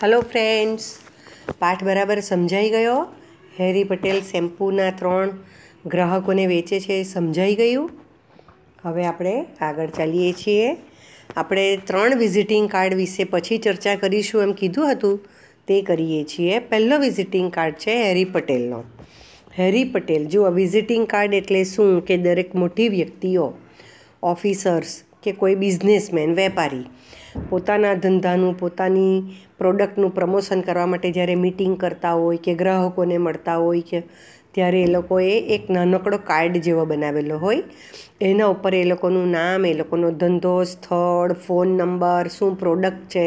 Hello friends પાઠ બરાબર સમજાઈ ગયો હેરી પટેલ શેમ્પૂના ત્રણ ગ્રાહકોને વેચે છે એ સમજાઈ ગયું હવે આપણે આગળ ચાલીએ છીએ આપણે ત્રણ વિઝિટિંગ કાર્ડ વિશે પછી ચર્ચા કરીશું એમ કીધું હતું તે કરીએ છીએ પહેલો વિઝિટિંગ કાર્ડ છે હેરી પટેલનો હેરી પટેલ જુઓ વિઝિટિંગ કાર્ડ એટલે શું કે દરેક મોટી વ્યક્તિઓ ઓફિસર્સ કે કોઈ બિઝનેસમેન વેપારી પોતાના ધંધાનું પોતાની પ્રોડક્ટનું પ્રમોશન કરવા માટે જ્યારે મિટિંગ કરતા હોય કે ગ્રાહકોને મળતા હોય કે ત્યારે એ લોકોએ એક નાનકડો કાર્ડ જેવો બનાવેલો હોય એના ઉપર એ લોકોનું નામ એ લોકોનો ધંધો સ્થળ ફોન નંબર શું પ્રોડક્ટ છે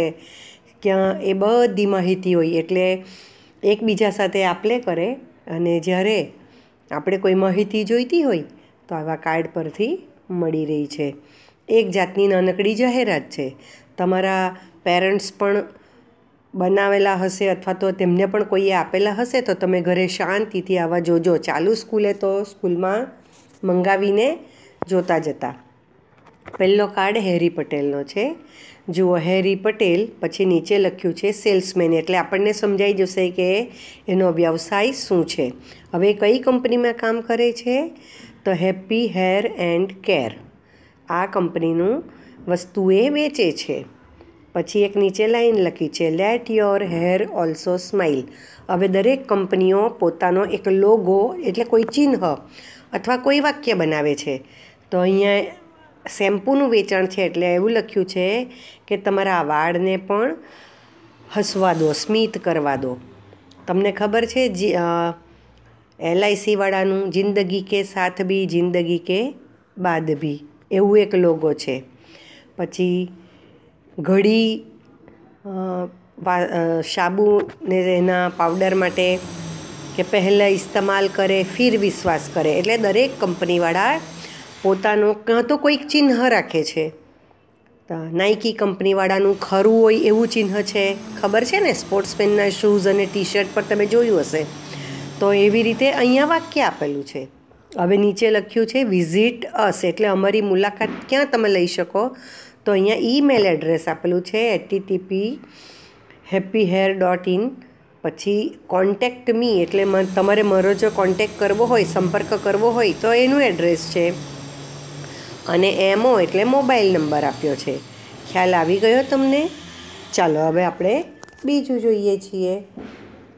ક્યાં એ બધી માહિતી હોય એટલે એકબીજા સાથે આપલે કરે અને જ્યારે આપણે કોઈ માહિતી જોઈતી હોય તો આવા કાર્ડ પરથી મળી રહી છે એક જાતની નાનકડી જાહેરાત છે તમારા પેરેન્ટ્સ પણ બનાવેલા હશે અથવા તો તેમને પણ કોઈએ આપેલા હશે તો તમે ઘરે શાંતિથી આવા જોજો ચાલુ સ્કૂલે તો સ્કૂલમાં મંગાવીને જોતા જતા પહેલો કાર્ડ હેરી પટેલનો છે જુઓ હેરી પટેલ પછી નીચે લખ્યું છે સેલ્સમેન એટલે આપણને સમજાઈ જશે કે એનો વ્યવસાય શું છે હવે કઈ કંપનીમાં કામ કરે છે તો હેપી હેર એન્ડ કેર આ કંપનીનું વસ્તુએ વેચે છે પછી એક નીચે લાઈન લખી છે let your hair also smile હવે દરેક કંપનીઓ પોતાનો એક લોગો એટલે કોઈ ચિહ્ન અથવા કોઈ વાક્ય બનાવે છે તો અહીંયા શેમ્પૂનું વેચાણ છે એટલે એવું લખ્યું છે કે તમારા વાળને પણ હસવા દો સ્મિત કરવા દો તમને ખબર છે એલઆઈસીવાળાનું જિંદગી કે સાથ બી જિંદગી કે બાદ બી એવું એક લોગો છે પછી ઘડી સાબુ ને એના પાવડર માટે કે પહેલાં ઇસ્તમાલ કરે ફિર વિશ્વાસ કરે એટલે દરેક કંપનીવાળા પોતાનું ક્યાં તો કોઈક ચિહ્ન રાખે છે નાઇકી કંપનીવાળાનું ખરું હોય એવું ચિહ્ન છે ખબર છે ને સ્પોર્ટ્સમેનના શૂઝ અને ટી શર્ટ પર તમે જોયું હશે તો એવી રીતે અહીંયા વાક્ય આપેલું છે હવે નીચે લખ્યું છે વિઝિટ અસ એટલે અમારી મુલાકાત ક્યાં તમે લઈ શકો તો અહીંયા ઈમેલ એડ્રેસ આપેલું છે HTTP happy hair dot in પછી કોન્ટેક્ટ મી એટલે તમારે મારો જો કોન્ટેક્ટ કરવો હોય સંપર્ક કરવો હોય તો એનું એડ્રેસ છે અને એમઓ એટલે મોબાઈલ નંબર આપ્યો છે ખ્યાલ આવી ગયો તમને ચાલો હવે આપણે બીજું જોઈએ છીએ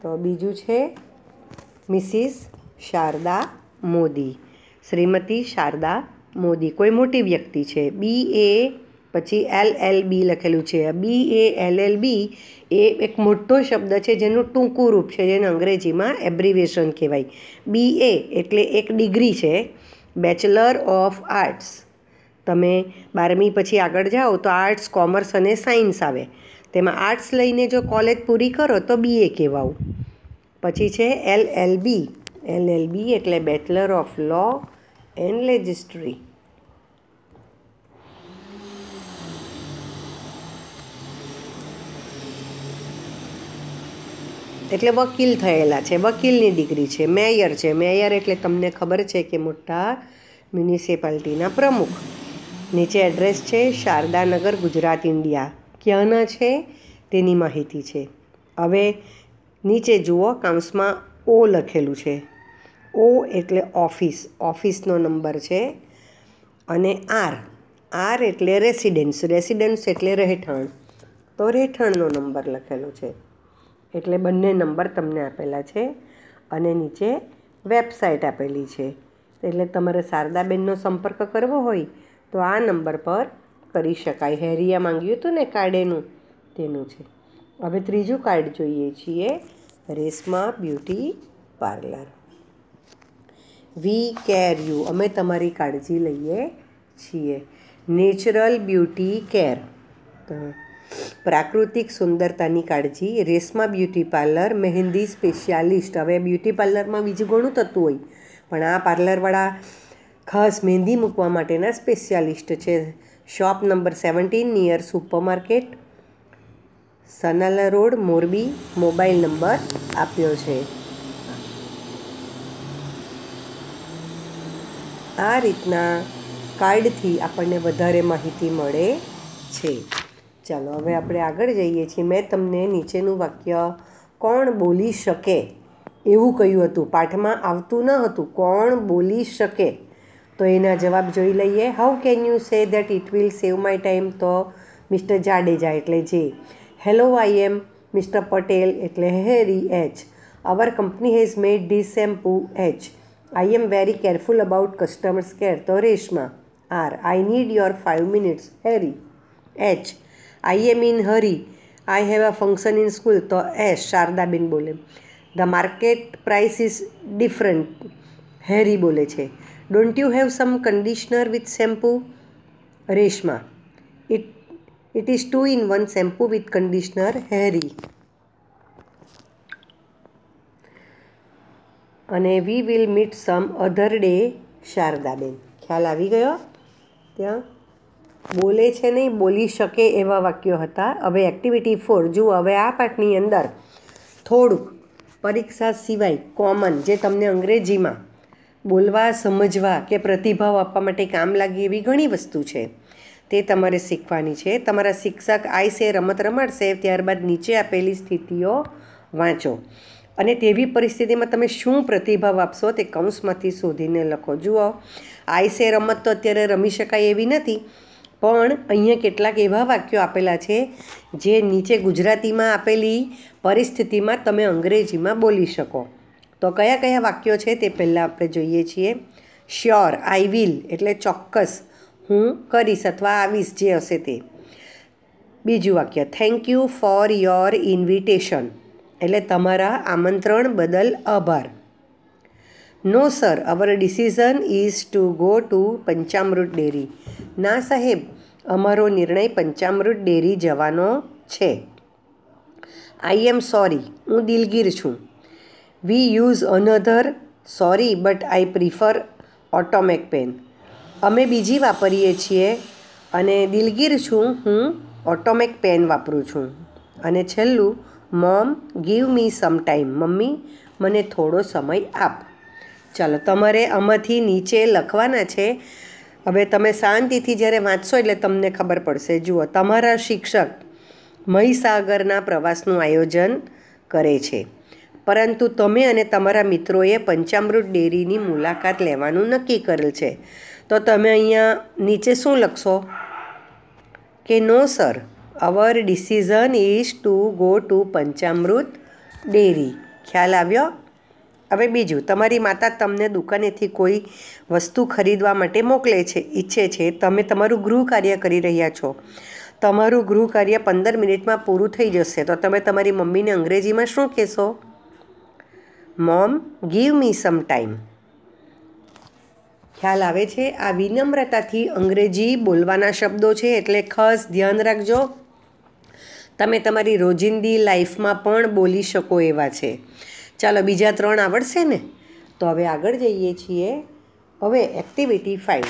તો બીજું છે મિસિસ શારદા મોદી શ્રીમતી શારદા મોદી કોઈ મોટી વ્યક્તિ છે બી એ પછી એલ એલ બી લખેલું છે બી એ એલ એલ બી એ એક મોટો શબ્દ છે જેનું ટૂંકું રૂપ છે જેને અંગ્રેજીમાં એબ્રિવેશન કહેવાય બી એ એટલે એક ડિગ્રી છે બેચલર ઓફ આર્ટ્સ તમે બારમી પછી આગળ જાઓ તો આર્ટ્સ કોમર્સ અને સાયન્સ આવે તેમાં આર્ટ્સ લઈને જો કોલેજ પૂરી કરો તો બીએ કહેવાવું પછી છે L L B L L B એટલે bachelor of law and legislature એટલે વકીલ થયેલા છે વકીલની દીકરી છે મેયર છે મેયર એટલે તમને ખબર છે કે મોટા મ્યુનિસિપાલિટીના પ્રમુખ નીચે એડ્રેસ છે શારદાનગર ગુજરાત ઇન્ડિયા ક્યાંના છે તેની માહિતી છે હવે નીચે જુઓ કાઉન્સમાં ઓ લખેલું છે ઓ એટલે ઓફિસ ઓફિસનો નંબર છે અને આર આર એટલે રેસિડેન્સ રેસિડેન્સ એટલે રહેઠાણ તો રહેઠાણનો નંબર લખેલો છે એટલે બંને નંબર તમને આપેલા છે અને નીચે વેબસાઇટ આપેલી છે એટલે તમારે શારદાબેનનો સંપર્ક કરવો હોય તો આ નંબર પર કરી શકાય હેરિયા માંગ્યું હતું ને કાર્ડ એનું તેનું છે હવે ત્રીજું કાર્ડ જોઈએ છીએ Reshma beauty parlour we care you અમે તમારી કાળજી લઈએ છીએ નેચરલ બ્યુટી કેર તો પ્રાકૃતિક સુંદરતાની કાળજી Reshma beauty parlour mehndi specialist હવે બ્યુટી પાર્લરમાં બીજું ઘણું થતું હોય પણ આ પાર્લરવાળા ખાસ મહેંદી મૂકવા માટેના સ્પેશિયાલિસ્ટ છે shop number seventeen near supermarket Sanala road Morbi mobile number આપ્યો છે આ રીતના કાર્ડથી આપણને વધારે માહિતી મળે છે ચાલો હવે આપણે આગળ જઈએ છીએ મેં તમને નીચેનું વાક્ય કોણ બોલી શકે એવું કહ્યું હતું પાઠમાં આવતું ન હતું કોણ બોલી શકે તો એના જવાબ જોઈ લઈએ how can you say that it will save my time તો મિસ્ટર જાડેજા એટલે જે hello I am mister Patel એટલે Harry H our company has made the shampoo H I am very careful about customers care તો Reshma R I need your five minutes Harry H I am in hurry I have a function in school તો S Sharadaben બોલે the market price is different હેરી બોલે છે don't you have some conditioner with shampoo Reshma it it is two in one shampoo with conditioner Harry અને we will meet some other day Sharadaben ખ્યાલ આવી ગયો ત્યાં બોલે છે નહીં બોલી શકે એવા વાક્યો હતા હવે એક્ટિવિટી ફોર જુઓ હવે આ પાઠની અંદર થોડુંક પરીક્ષા સિવાય કોમન જે તમને અંગ્રેજીમાં બોલવા સમજવા કે પ્રતિભાવ આપવા માટે કામ લાગી એવી ઘણી વસ્તુ છે તે તમારે શીખવાની છે તમારા શિક્ષક આવશે રમત રમાડશે ત્યારબાદ નીચે આપેલી સ્થિતિઓ વાંચો અને તેવી પરિસ્થિતિમાં તમે શું પ્રતિભાવ આપશો તે કૌંસમાંથી શોધીને લખો જુઓ આઈસે રમત તો અત્યારે રમી શકાય એવી નથી પણ અહીંયા કેટલાક એવા વાક્યો આપેલા છે જે નીચે ગુજરાતીમાં આપેલી પરિસ્થિતિમાં તમે અંગ્રેજીમાં બોલી શકો તો કયા કયા વાક્યો છે તે પહેલાં આપણે જોઈએ છીએ શ્યોર આઈ વિલ એટલે ચોક્કસ હું કરીશ અથવા આવીશ જે હશે તે બીજું વાક્ય thank you for your invitation એટલે તમારા આમંત્રણ બદલ આભાર no sir our decision is to go to Panchamrut dairy ના સાહેબ અમારો નિર્ણય પંચામૃત ડેરી જવાનો છે આઈ એમ સોરી હું દિલગીર છું we use another sorry but I prefer automatic pen અમે બીજી વાપરીએ છીએ અને દિલગીર છું હું ઓટોમેક પેન વાપરું છું અને છેલ્લું mum give me some time મમ્મી મને થોડો સમય આપ ચાલો તમારે આમાંથી નીચે લખવાના છે હવે તમે શાંતિથી જ્યારે વાંચશો એટલે તમને ખબર પડશે જુઓ તમારા શિક્ષક મહીસાગરના પ્રવાસનું આયોજન કરે છે પરંતુ તમે અને તમારા મિત્રોએ પંચામૃત ડેરીની મુલાકાત લેવાનું નક્કી કરેલ છે તો તમે અહીંયા નીચે શું લખશો કે no sir our decision is to go to Panchamrut dairy ખ્યાલ આવ્યો હવે બીજું તમારી માતા તમને દુકાનેથી કોઈ વસ્તુ ખરીદવા માટે મોકલે છે ઈચ્છે છે તમે તમારું ગૃહ કાર્ય કરી રહ્યા છો તમારું ગૃહ કાર્ય પંદર મિનિટમાં પૂરું થઈ જશે તો તમે તમારી મમ્મીને અંગ્રેજીમાં શું કહેશો mom give me some time ખ્યાલ આવે છે આ વિનમ્રતાથી અંગ્રેજી બોલવાના શબ્દો છે એટલે ખાસ ધ્યાન રાખજો તમે તમારી રોજિંદી લાઈફમાં પણ બોલી શકો એવા છે ચાલો બીજા ત્રણ આવડશે ને તો હવે આગળ જઈએ છીએ હવે એક્ટિવિટી ફાઇવ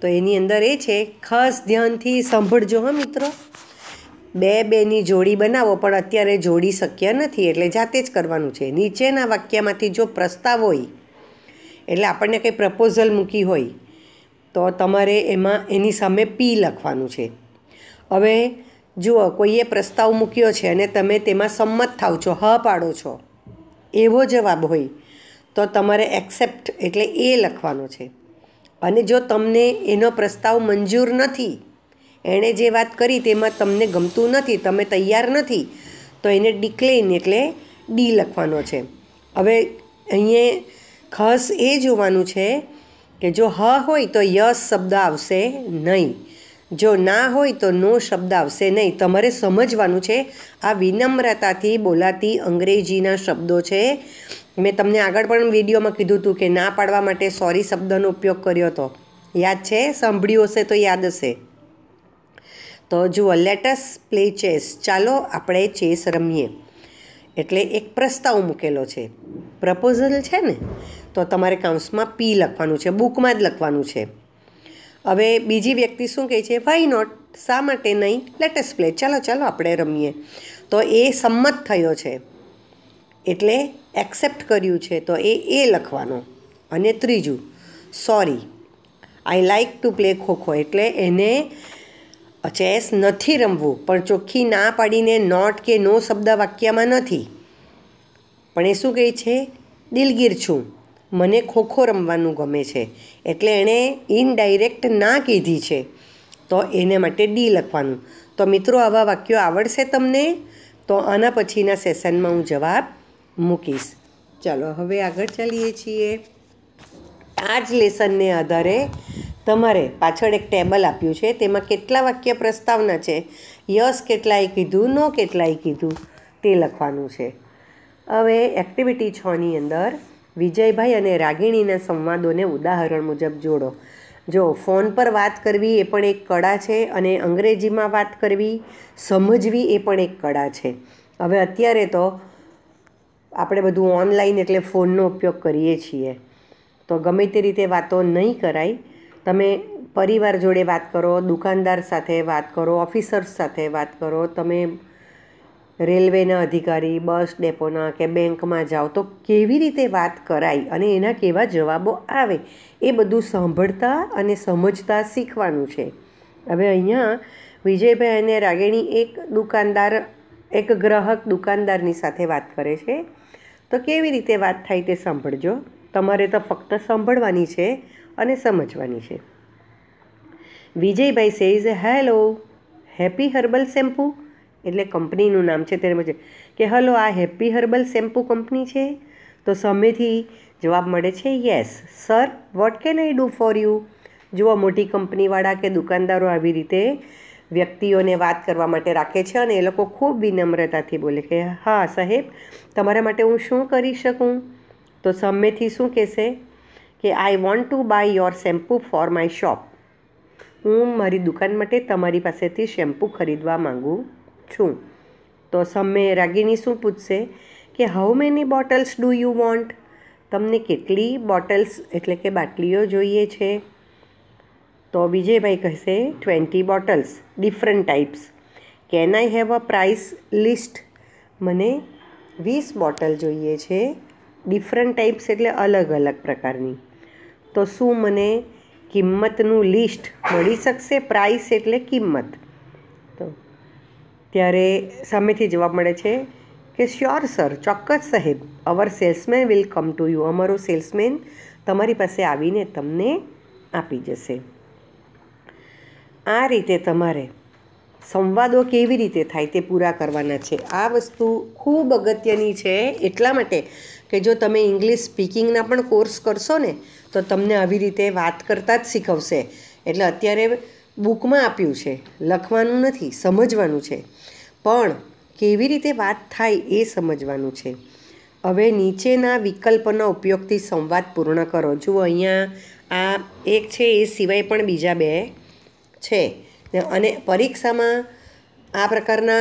તો એની અંદર એ છે ખાસ ધ્યાનથી સાંભળજો હા મિત્રો બે બેની જોડી બનાવો પણ અત્યારે જોડી શક્ય નથી એટલે જાતે જ કરવાનું છે નીચેના વાક્યમાંથી જો પ્રસ્તાવ હોય એટલે આપણને કંઈ પ્રપોઝલ મૂકી હોય તો તમારે એમાં એની સામે પી લખવાનું છે હવે જુઓ કોઈએ પ્રસ્તાવ મૂક્યો છે અને તમે તેમાં સંમત થાવ છો હ પાડો છો એવો જવાબ હોય તો તમારે એક્સેપ્ટ એટલે એ લખવાનો છે અને જો તમને એનો પ્રસ્તાવ મંજૂર નથી એણે જે વાત કરી તેમાં તમને ગમતું નથી તમે તૈયાર નથી તો એને ડિક્લેઇન એટલે ડી લખવાનો છે હવે અહીંયા ખાસ એ જોવાનું છે કે જો હ હોય તો યસ શબ્દ આવશે નહીં જો ના હોય તો નો શબ્દ આવશે નહીં તમારે સમજવાનું છે આ વિનમ્રતાથી બોલાતી અંગ્રેજીના શબ્દો છે મેં તમને આગળ પણ વિડીયોમાં કીધું હતું કે ના પાડવા માટે સોરી શબ્દનો ઉપયોગ કર્યો હતો યાદ છે સાંભળ્યું હશે તો યાદ હશે તો જુઓ લેટસ પ્લે ચેસ ચાલો આપણે ચેસ રમીએ એટલે એક પ્રસ્તાવ મૂકેલો છે પ્રપોઝલ છે ને તો તમારે કાઉન્સમાં પી લખવાનું છે બુકમાં જ લખવાનું છે હવે બીજી વ્યક્તિ શું કહે છે વાય નોટ શા માટે નહીં લેટેસ્ટ પ્લે ચાલો ચાલો આપણે રમીએ તો એ સંમત થયો છે એટલે એક્સેપ્ટ કર્યું છે તો એ એ લખવાનું અને ત્રીજું sorry I like to play kho kho એટલે એને ચેસ નથી રમવું પણ ચોખ્ખી ના પાડીને નોટ કે નો શબ્દ વાક્યમાં નથી પણ એ શું કહે છે દિલગીર છું મને ખોખો રમવાનું ગમે છે એટલે એણે ઇનડાયરેક્ટ ના કીધી છે તો એને માટે ડી લખવાનું તો મિત્રો આવા વાક્યો આવડશે તમને તો આના પછીના સેશનમાં હું જવાબ મૂકીશ ચાલો હવે આગળ ચાલીએ છીએ આ જ લેસનને આધારે તમારે પાછળ એક ટેબલ આપ્યું છે તેમાં કેટલા વાક્ય પ્રસ્તાવના છે યસ કેટલાય કીધું નો કેટલાય કીધું તે લખવાનું છે હવે એક્ટિવિટી છની અંદર વિજયભાઈ અને રાગિણીના સંવાદોને ઉદાહરણ મુજબ જોડો જો ફોન પર વાત કરવી એ પણ એક કળા છે અને અંગ્રેજીમાં વાત કરવી સમજવી એ પણ એક કળા છે હવે અત્યારે તો આપણે બધું ઓનલાઈન એટલે ફોનનો ઉપયોગ કરીએ છીએ તો ગમે તે રીતે વાતો નહીં કરાય તમે પરિવાર જોડે વાત કરો દુકાનદાર સાથે વાત કરો ઓફિસર્સ સાથે વાત કરો તમે રેલવેના અધિકારી બસ ડેપોના કે બેંકમાં જાઓ તો કેવી રીતે વાત કરાય અને એના કેવા જવાબો આવે એ બધું સાંભળતા અને સમજતા શીખવાનું છે હવે અહીંયા વિજયભાઈ અને રાગેણી એક દુકાનદાર એક ગ્રાહક દુકાનદારની સાથે વાત કરે છે તો કેવી રીતે વાત થાય તે સાંભળજો તમારે તો ફક્ત સાંભળવાની છે અને સમજવાની છે Vijaybhai says hello happy herbal shampoo એટલે કંપનીનું નામ છે તેમ છે કે હલો આ હેપી હર્બલ શેમ્પૂ કંપની છે તો સામેથી જવાબ મળે છે yes sir what can I do for you જુઓ મોટી કંપનીવાળા કે દુકાનદારો આવી રીતે વ્યક્તિઓને વાત કરવા માટે રાખે છે અને એ લોકો ખૂબ વિનમ્રતાથી બોલે કે હા સાહેબ તમારા માટે હું શું કરી શકું તો સામેથી શું કહેશે કે I want to buy your shampoo for my shop હું મારી દુકાન માટે તમારી પાસેથી શેમ્પૂ ખરીદવા માગું છું તો સમે રાગીની શું પૂછશે કે how many bottles do you want તમને કેટલી બોટલ્સ એટલે કે બાટલીઓ જોઈએ છે તો વિજયભાઈ કહેશે twenty bottles different types can I have a price list મને વીસ બોટલ જોઈએ છે ડિફરન્ટ ટાઈપ્સ એટલે અલગ અલગ પ્રકારની તો શું મને કિંમતનું લિસ્ટ મળી શકશે પ્રાઇસ એટલે કિંમત ત્યારે સામેથી જવાબ મળે છે કે શ્યોર સર ચોક્કસ સાહેબ our salesman will come to you અમારો સેલ્સમેન તમારી પાસે આવીને તમને આપી જશે આ રીતે તમારે સંવાદો કેવી રીતે થાય તે પૂરા કરવાના છે આ વસ્તુ ખૂબ અગત્યની છે એટલા માટે કે જો તમે ઇંગ્લિશ સ્પીકિંગના પણ કોર્સ કરશો ને તો તમને આવી રીતે વાત કરતાં જ શીખવશે એટલે અત્યારે બુકમાં આપ્યું છે લખવાનું નથી સમજવાનું છે પણ કેવી રીતે વાત થાય એ સમજવાનું છે હવે નીચેના વિકલ્પના ઉપયોગથી સંવાદ પૂર્ણ કરો જુઓ અહીંયા આ એક છે એ સિવાય પણ બીજા બે છે અને પરીક્ષામાં આ પ્રકારના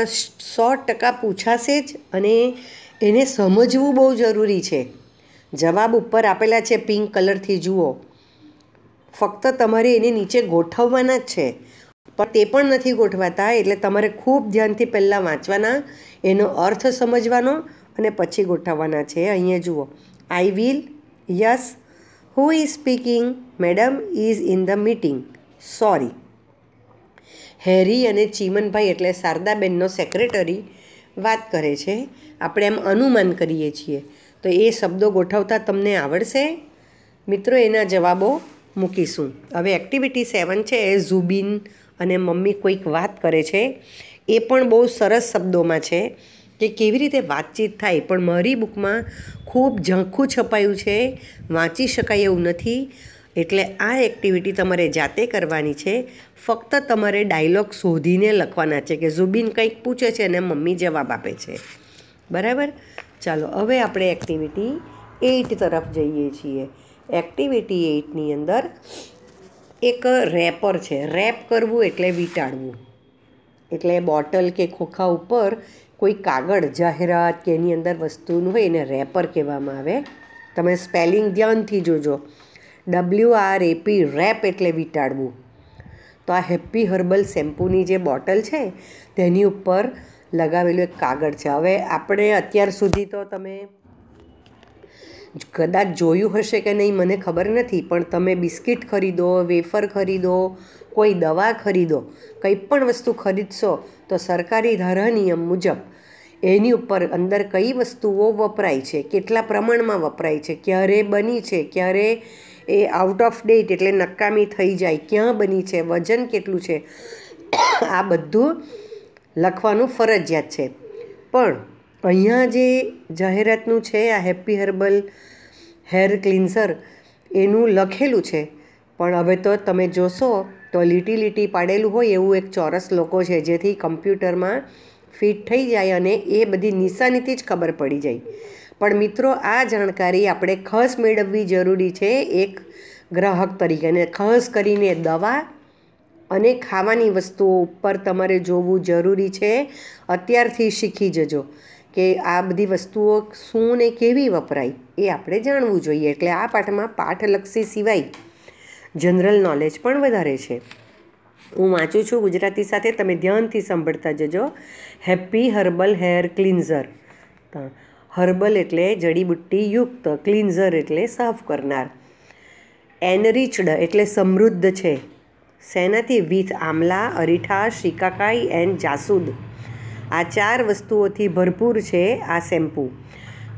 સો ટકા પૂછાશે જ અને એને સમજવું બહુ જરૂરી છે જવાબ ઉપર આપેલા છે પિંક કલરથી જુઓ ફક્ત તમારે એને નીચે ગોઠવવાના જ છે પણ તે પણ નથી ગોઠવાતા એટલે તમારે ખૂબ ધ્યાનથી પહેલાં વાંચવાના એનો અર્થ સમજવાનો અને પછી ગોઠવવાના છે અહીંયા જુઓ I will yes who is speaking madam is in the meeting sorry Harry અને ચીમનભાઈ એટલે શારદાબેનનો સેક્રેટરી વાત કરે છે આપણે એમ અનુમાન કરીએ છીએ તો એ શબ્દો ગોઠવતા તમને આવડશે મિત્રો એના જવાબો મૂકીશું હવે એક્ટિવિટી સેવન છે એ ઝુબિન અને મમ્મી કોઈક વાત કરે છે એ પણ બહુ સરસ શબ્દોમાં છે કે કેવી રીતે વાતચીત થાય પણ મારી બુકમાં ખૂબ ઝાંખું છપાયું છે વાંચી શકાય એવું નથી એટલે આ એક્ટિવિટી તમારે જાતે કરવાની છે ફક્ત તમારે ડાયલોગ શોધીને લખવાના છે કે ઝુબિન કંઈક પૂછે છે અને મમ્મી જવાબ આપે છે બરાબર ચાલો હવે આપણે એક્ટિવિટી એઇટ તરફ જઈએ છીએ એક્ટિવિટી એઇટની અંદર એક રેપર છે રેપ કરવું એટલે વીંટાળવું એટલે બોટલ કે ખોખા ઉપર કોઈ કાગળ જાહેરાત કે એની અંદર વસ્તુનું હોય એને રેપર કહેવામાં આવે તમે સ્પેલિંગ ધ્યાનથી જોજો ડબલ્યુ આર એપી રેપ એટલે વીંટાળવું તો આ હેપ્પી હર્બલ શેમ્પૂની જે બોટલ છે તેની ઉપર લગાવેલું એક કાગળ છે હવે આપણે અત્યાર સુધી તો તમે કદાચ જોયું હશે કે નહીં મને ખબર નથી પણ તમે બિસ્કિટ ખરીદો વેફર ખરીદો કોઈ દવા ખરીદો કંઈ પણ વસ્તુ ખરીદશો તો સરકારી ધારા નિયમ મુજબ એની ઉપર અંદર કઈ વસ્તુઓ વપરાય છે કેટલા પ્રમાણમાં વપરાય છે ક્યારે બની છે ક્યારે એ આઉટ ઓફ ડેટ એટલે નકામી થઈ જાય ક્યાં બની છે વજન કેટલું છે આ બધું લખવાનું ફરજિયાત છે પણ અહીંયા જે જાહેરાતનું છે આ હેપ્પી હર્બલ હેર ક્લિન્સર એનું લખેલું છે પણ હવે તો તમે જોશો તો લીટી લીટી પાડેલું હોય એવું એક ચોરસ લોકો છે જેથી કમ્પ્યુટરમાં ફિટ થઈ જાય અને એ બધી નિશાનીથી જ ખબર પડી જાય પણ મિત્રો આ જાણકારી આપણે ખસ મેળવવી જરૂરી છે એક ગ્રાહક તરીકે અને ખાસ કરીને દવા અને ખાવાની વસ્તુઓ ઉપર તમારે જોવું જરૂરી છે અત્યારથી શીખી જજો કે આ બધી વસ્તુઓ શું ને કેવી વપરાય એ આપણે જાણવું જોઈએ એટલે આ પાઠમાં પાઠલક્ષી સિવાય જનરલ નોલેજ પણ વધારે છે હું વાંચું છું ગુજરાતી સાથે તમે ધ્યાનથી સાંભળતા જજો happy herbal hair cleanser herbal એટલે જડીબુટ્ટી યુક્ત ક્લિન્ઝર એટલે સાફ કરનાર એનરિચડ એટલે સમૃદ્ધ છે સેનાથી વિથ આમલા અરીઠા શિકાકાઈ એન્ડ જાસૂદ આ ચાર વસ્તુઓથી ભરપૂર છે આ શેમ્પૂ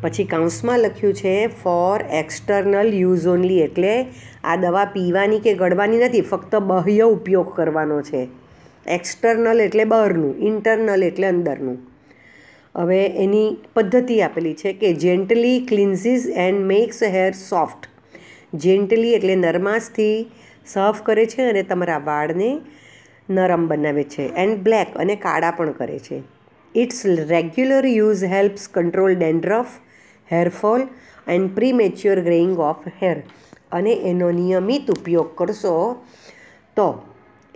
પછી કાઉન્સમાં લખ્યું છે ફોર એક્સટર્નલ યુઝ ઓનલી એટલે આ દવા પીવાની કે ગળવાની નથી ફક્ત બાહ્ય ઉપયોગ કરવાનો છે એક્સટર્નલ એટલે બહારનું ઇન્ટરનલ એટલે અંદરનું હવે એની પદ્ધતિ આપેલી છે કે gently cleanses and makes hair soft gently એટલે નરમાશથી સર્વ કરે છે અને તમારા વાળને નરમ બનાવે છે એન્ડ બ્લેક અને કાળા પણ કરે છે Its regular use helps control dandruff, hair fall and premature graying of hair. અને એનો નિયમિત ઉપયોગ કરશો તો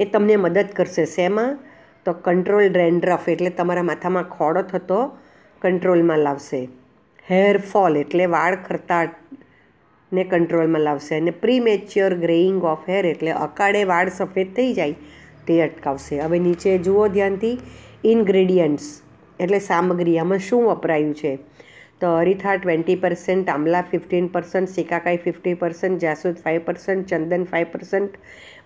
એ તમને મદદ કરશે શેમાં તો કંટ્રોલ ડ્રેન્ડ્રફ એટલે તમારા માથામાં ખોડો થતો કંટ્રોલમાં લાવશે હેર ફોલ એટલે વાળ ખરતાટ ને કંટ્રોલમાં લાવશે અને પ્રીમેચ્યોર ગ્રેઇંગ ઓફ હેર એટલે અકાળે વાળ સફેદ થઈ જાય તે અટકાવશે હવે નીચે જુઓ ધ્યાનથી ઇન્ગ્રેડિયન્ટ્સ એટલે સામગ્રી આમાં શું વપરાયું છે તો aritha twenty percent amla fifteen percent shikakai fifty percent jasud five percent chandan five percent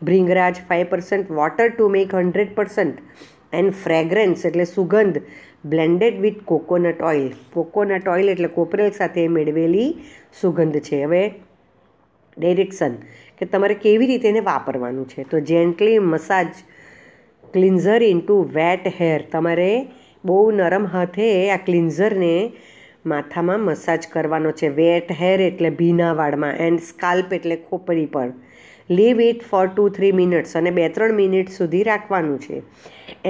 bhringraj five percent water to make hundred percent and fragrance એટલે સુગંધ blended with coconut oil coconut oil એટલે કોપરેલ સાથે મેળવેલી સુગંધ છે હવે ડિરેક્શન કે તમારે કેવી રીતે એને વાપરવાનું છે તો gently massage cleanser into wet hair તમારે બહુ નરમ હાથે આ ક્લિન્ઝરને માથામાં મસાજ કરવાનો છે વેટ હેર એટલે ભીના વાળમાં એન્ડ સ્કાલ્પ એટલે ખોપરી પર leave it for two three minutes અને બે ત્રણ મિનિટ સુધી રાખવાનું છે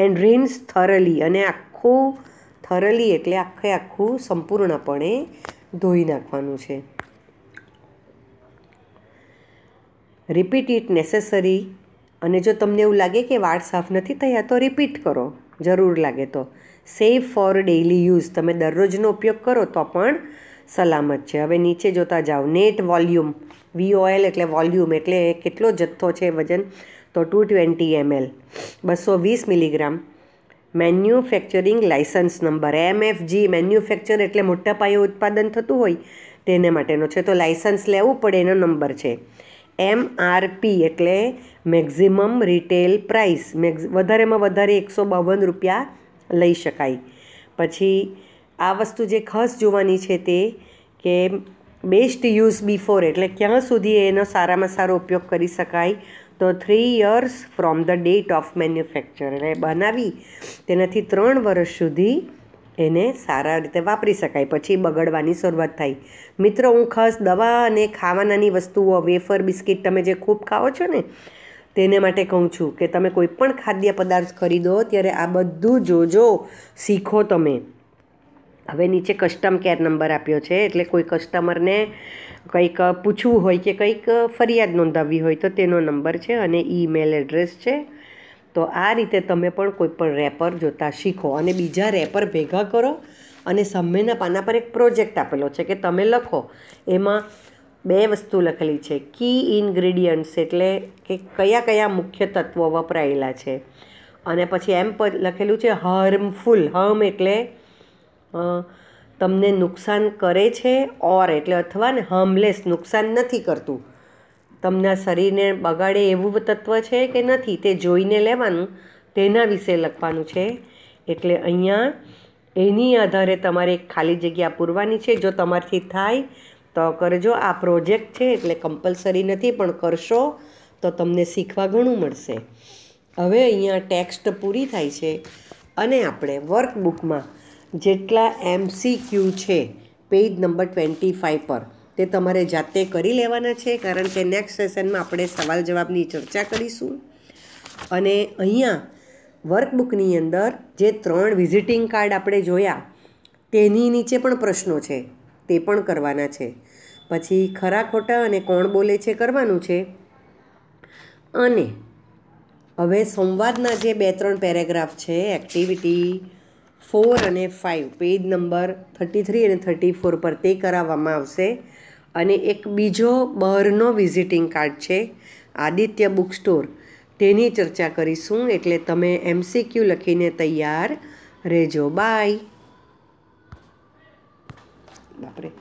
એન્ડ રિન્સ થરલી અને આખું થરલી એટલે આખે આખું સંપૂર્ણપણે ધોઈ નાખવાનું છે રિપીટ ઇટ નેસેસરી અને જો તમને એવું લાગે કે વાળ સાફ નથી થયા તો રિપીટ કરો જરૂર લાગે તો સેફ ફોર ડેઇલી યુઝ તમે દરરોજનો ઉપયોગ કરો તો પણ સલામત છે હવે નીચે જોતા જાઓ નેટ વોલ્યુમ વી વીઓએલ એટલે વોલ્યુમ એટલે કેટલો જથ્થો છે વજન તો ટુ ટ્વેન્ટી એમએલ બસો વીસ milligram manufacturing licence number M F G manufacture એટલે મોટા પાયે ઉત્પાદન થતું હોય તેને માટેનો છે તો લાઇસન્સ લેવું પડે એનો નંબર છે એમઆરપી એટલે મેક્ઝિમમ રિટેલ પ્રાઇસ મેક્ઝ વધારેમાં વધારે એકસો બાવન રૂપિયા લઈ શકાય પછી આ વસ્તુ જે ખાસ જોવાની છે તે કે બેસ્ટ યુઝ બિફોર એટલે ક્યાં સુધી એનો સારામાં સારો ઉપયોગ કરી શકાય તો three years from the date of manufacture એટલે બનાવી તેનાથી ત્રણ વર્ષ સુધી એને સારા રીતે વાપરી શકાય પછી બગડવાની શરૂઆત થાય મિત્રો હું ખાસ દવા અને ખાવાનાની વસ્તુઓ વેફર બિસ્કિટ તમે જે ખૂબ ખાઓ છો ને તેને માટે કહું છું કે તમે કોઈ પણ ખાદ્ય પદાર્થ ખરીદો ત્યારે આ બધું જોજો શીખો તમે હવે નીચે કસ્ટમ કેર નંબર આપ્યો છે એટલે કોઈ કસ્ટમરને કંઈક પૂછવું હોય કે કંઈક ફરિયાદ નોંધાવવી હોય તો તેનો નંબર છે અને ઈમેલ એડ્રેસ છે તો આ રીતે તમે પણ કોઈપણ રેપર જોતાં શીખો અને બીજા રેપર ભેગા કરો અને સમયના પાના પર એક પ્રોજેક્ટ આપેલો છે કે તમે લખો એમાં બે વસ્તુ લખેલી છે કી ઇન્ગ્રેડિયન્ટ્સ એટલે કે કયા કયા મુખ્ય તત્વો વપરાયેલા છે અને પછી એમ પ લખેલું છે હાર્મફુલ હર્મ એટલે તમને નુકસાન કરે છે ઓર એટલે અથવા ને હર્મલેસ નુકસાન નથી કરતું તમના શરીરને બગાડે એવું તત્વ છે કે નથી તે જોઈને લેવાનું તેના વિશે લખવાનું છે એટલે અહીંયા એની આધારે તમારે એક ખાલી જગ્યા પૂરવાની છે જો તમારથી થાય તો કરજો આ પ્રોજેક્ટ છે એટલે કમ્પલસરી નથી પણ કરશો તો તમને શીખવા ઘણું મળશે હવે અહીંયા ટેક્સ્ટ પૂરી થાય છે અને આપણે વર્કબુકમાં જેટલા ક્યુ છે પેજ નંબર ટ્વેન્ટી ફાઇવ પર તે તમારે જાતે કરી લેવાના છે કારણ કે નેક્સ્ટ સેશનમાં આપણે સવાલ જવાબની ચર્ચા કરીશું અને અહીંયા વર્કબુકની અંદર જે ત્રણ વિઝિટિંગ કાર્ડ આપણે જોયા તેની નીચે પણ પ્રશ્નો છે તે પણ કરવાના છે પછી ખરા ખોટા અને કોણ બોલે છે કરવાનું છે અને હવે સંવાદના જે બે ત્રણ પેરેગ્રાફ છે એક્ટિવિટી ફોર અને five page number thirty three અને થર્ટી ફોર પર તે કરાવવામાં આવશે અને એક બીજો બહારનો વિઝિટિંગ કાર્ડ છે આદિત્ય બુક સ્ટોર તેની ચર્ચા કરીશું એટલે તમે એમસીક્યુ લખીને તૈયાર રહેજો બાય બાપરે